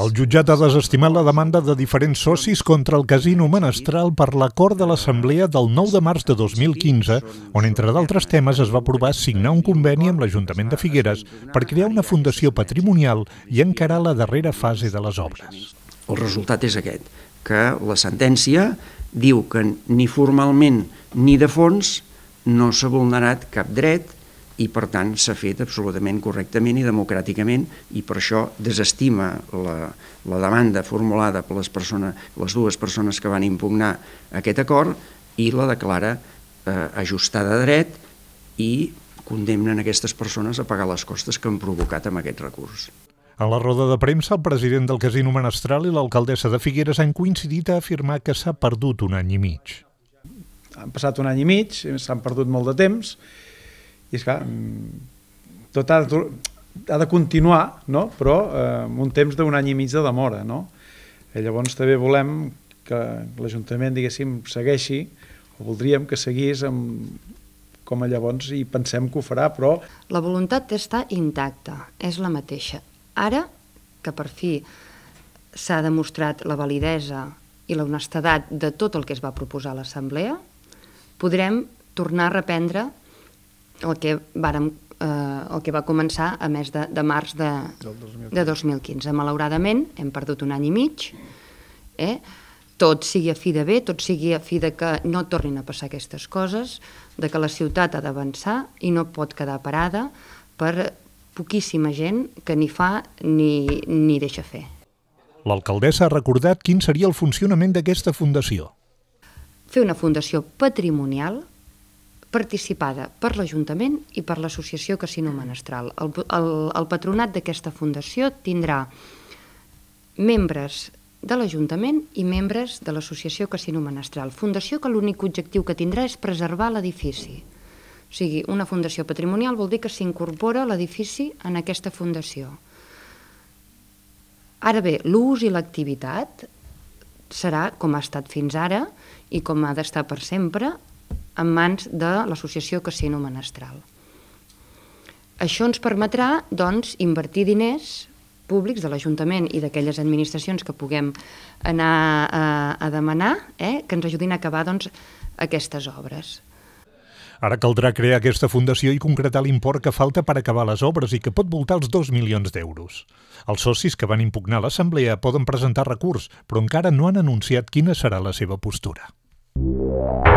El jutjat ha desestimat la demanda de diferents socis contra el casino menestral per l'acord de l'Assemblea del 9 de març de 2015, on, entre d'altres temes, es va aprovar signar un conveni amb l'Ajuntament de Figueres per crear una fundació patrimonial i encarar la darrera fase de les obres. El resultat és aquest, que la sentència diu que ni formalment ni de fons no s'ha vulnerat cap dret i per tant s'ha fet absolutament correctament i democràticament i per això desestima la, la demanda formulada per les, persones, les dues persones que van impugnar aquest acord i la declara eh, ajustada a dret i condemnen aquestes persones a pagar les costes que han provocat amb aquest recurs. En la roda de premsa, el president del Casino Menestral i l'alcaldessa de Figueres han coincidit a afirmar que s'ha perdut un any i mig. Han passat un any i mig, s'han perdut molt de temps, i és clar, mm, tot ha de, ha de continuar, no? però eh, un temps d'un any i mig de demora. No? I eh, llavors també volem que l'Ajuntament, diguéssim, segueixi, o voldríem que seguís amb, com a llavors i pensem que ho farà, però... La voluntat està intacta, és la mateixa. Ara que per fi s'ha demostrat la validesa i l'honestedat de tot el que es va proposar a l'Assemblea, podrem tornar a reprendre el que vàrem eh, el que va començar a mes de, de març de, de 2015. Malauradament, hem perdut un any i mig, eh? tot sigui a fi de bé, tot sigui a fi de que no tornin a passar aquestes coses, de que la ciutat ha d'avançar i no pot quedar parada per poquíssima gent que ni fa ni, ni deixa fer. L'alcaldessa ha recordat quin seria el funcionament d'aquesta fundació. Fer una fundació patrimonial participada per l'Ajuntament i per l'Associació Casino Menestral. El, el, el patronat d'aquesta fundació tindrà membres de l'Ajuntament i membres de l'Associació Casino Menestral. Fundació que l'únic objectiu que tindrà és preservar l'edifici. O sigui, una fundació patrimonial vol dir que s'incorpora l'edifici en aquesta fundació. Ara bé, l'ús i l'activitat serà, com ha estat fins ara i com ha d'estar per sempre, en mans de l'associació Casino Menestral. Això ens permetrà, doncs, invertir diners públics de l'Ajuntament i d'aquelles administracions que puguem anar a, eh, a demanar, eh, que ens ajudin a acabar doncs, aquestes obres. Ara caldrà crear aquesta fundació i concretar l'import que falta per acabar les obres i que pot voltar els 2 milions d'euros. Els socis que van impugnar l'assemblea poden presentar recurs, però encara no han anunciat quina serà la seva postura. Yeah.